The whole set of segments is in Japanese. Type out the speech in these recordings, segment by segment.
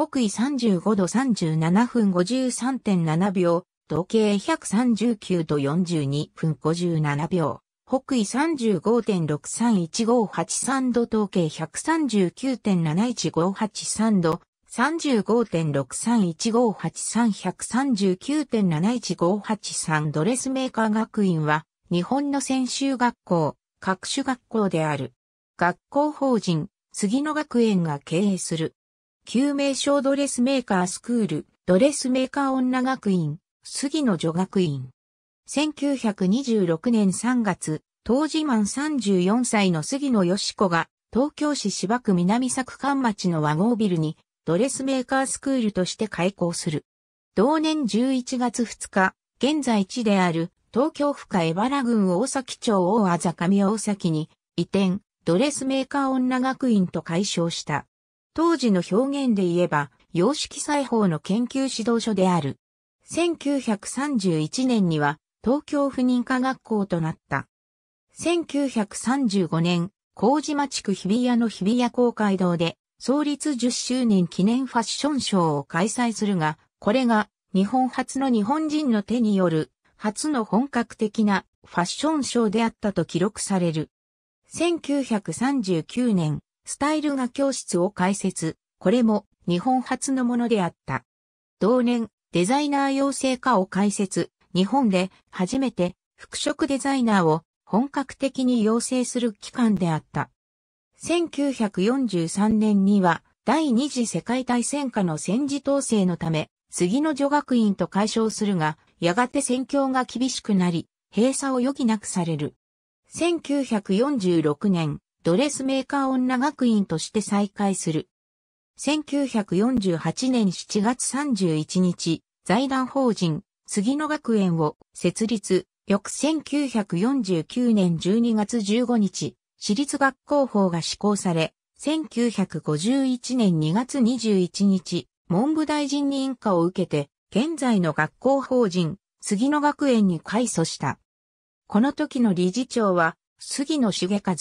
北緯35度37分53.7秒、時計139度42分57秒、北緯35.631583度統計139.71583度、35.6315831339.71583ドレスメーカー学院は、日本の専修学校、各種学校である。学校法人、杉野学園が経営する、旧名称ドレスメーカースクール、ドレスメーカー女学院、杉野女学院。1926年3月、当時満34歳の杉野義子が、東京市芝区南作館町の和合ビルに、ドレスメーカースクールとして開校する。同年11月2日、現在地である、東京府下江原郡大崎町大あざ上大崎に、移転、ドレスメーカー女学院と解消した。当時の表現で言えば、様式裁縫の研究指導書である。1931年には東京府認科学校となった。1935年、麹町区日比谷の日比谷公会堂で創立10周年記念ファッションショーを開催するが、これが日本初の日本人の手による初の本格的なファッションショーであったと記録される。1939年、スタイル画教室を開設、これも日本初のものであった。同年、デザイナー養成科を開設、日本で初めて服飾デザイナーを本格的に養成する機関であった。1943年には第二次世界大戦下の戦時統制のため、杉の女学院と解消するが、やがて戦況が厳しくなり、閉鎖を余儀なくされる。1946年、ドレスメーカー女学院として再開する。1948年7月31日、財団法人、杉野学園を設立、翌1949年12月15日、私立学校法が施行され、1951年2月21日、文部大臣認可を受けて、現在の学校法人、杉野学園に改組した。この時の理事長は、杉野茂和、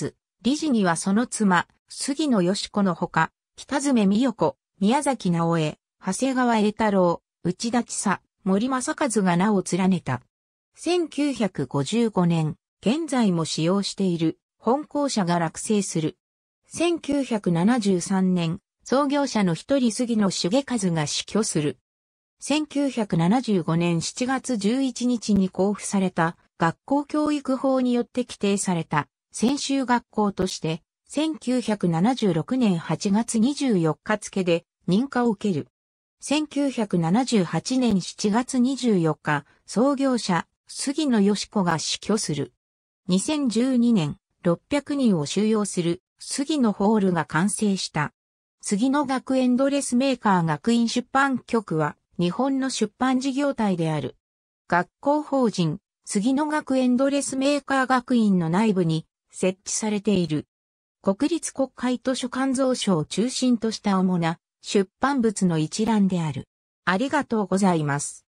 理事にはその妻、杉野よし子のほか、北爪美代子、宮崎直江、長谷川栄太郎、内田千佐、森正和が名を連ねた。1955年、現在も使用している本校舎が落成する。1973年、創業者の一人杉野茂和が死去する。1975年7月11日に交付された学校教育法によって規定された専修学校として、1976年8月24日付で認可を受ける。1978年7月24日、創業者、杉野義子が死去する。2012年、600人を収容する杉野ホールが完成した。杉野学園ドレスメーカー学院出版局は、日本の出版事業体である。学校法人、杉野学園ドレスメーカー学院の内部に、設置されている。国立国会図書館蔵書を中心とした主な出版物の一覧である。ありがとうございます。